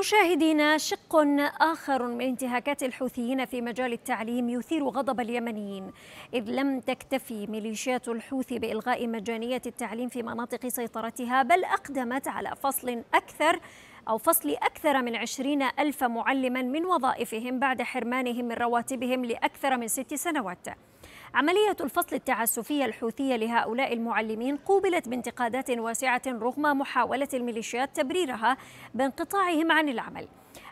مشاهدينا شق آخر من انتهاكات الحوثيين في مجال التعليم يثير غضب اليمنيين إذ لم تكتفي ميليشيات الحوثي بإلغاء مجانية التعليم في مناطق سيطرتها بل أقدمت على فصل أكثر أو فصل أكثر من عشرين ألف معلما من وظائفهم بعد حرمانهم من رواتبهم لأكثر من ست سنوات عملية الفصل التعسفية الحوثية لهؤلاء المعلمين قوبلت بانتقادات واسعة رغم محاولة الميليشيات تبريرها بانقطاعهم عن العمل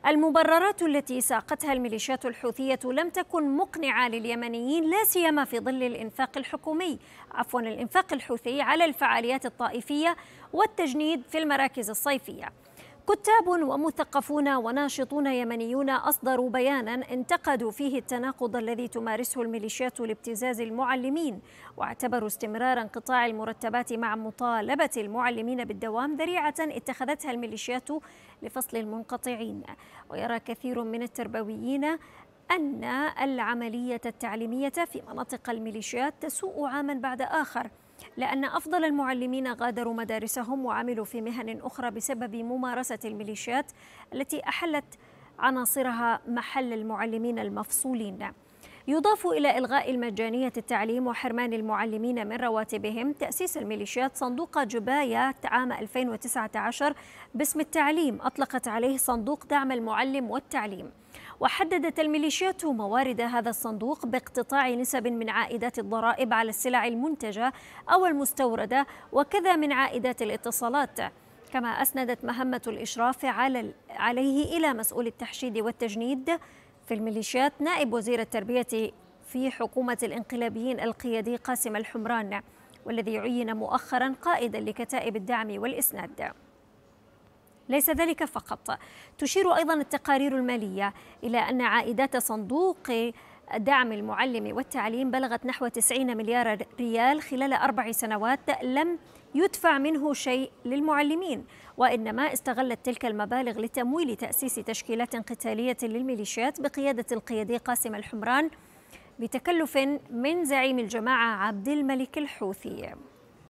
المبررات التي ساقتها الميليشيات الحوثية لم تكن مقنعة لليمنيين لا سيما في ظل الإنفاق الحكومي عفوا الإنفاق الحوثي على الفعاليات الطائفية والتجنيد في المراكز الصيفية كتاب ومثقفون وناشطون يمنيون أصدروا بيانا انتقدوا فيه التناقض الذي تمارسه الميليشيات لابتزاز المعلمين واعتبروا استمرار انقطاع المرتبات مع مطالبة المعلمين بالدوام ذريعة اتخذتها الميليشيات لفصل المنقطعين ويرى كثير من التربويين أن العملية التعليمية في مناطق الميليشيات تسوء عاما بعد آخر لأن أفضل المعلمين غادروا مدارسهم وعملوا في مهن أخرى بسبب ممارسة الميليشيات التي أحلت عناصرها محل المعلمين المفصولين يضاف إلى إلغاء المجانية التعليم وحرمان المعلمين من رواتبهم تأسيس الميليشيات صندوق جباية عام 2019 باسم التعليم أطلقت عليه صندوق دعم المعلم والتعليم وحددت الميليشيات موارد هذا الصندوق باقتطاع نسب من عائدات الضرائب على السلع المنتجة أو المستوردة وكذا من عائدات الاتصالات كما أسندت مهمة الإشراف على عليه إلى مسؤول التحشيد والتجنيد في الميليشيات نائب وزير التربية في حكومة الانقلابيين القيادي قاسم الحمران والذي عين مؤخرا قائدا لكتائب الدعم والإسناد ليس ذلك فقط تشير أيضا التقارير المالية إلى أن عائدات صندوق دعم المعلم والتعليم بلغت نحو 90 مليار ريال خلال أربع سنوات لم يدفع منه شيء للمعلمين وإنما استغلت تلك المبالغ لتمويل تأسيس تشكيلات قتالية للميليشيات بقيادة القيادي قاسم الحمران بتكلف من زعيم الجماعة عبد الملك الحوثي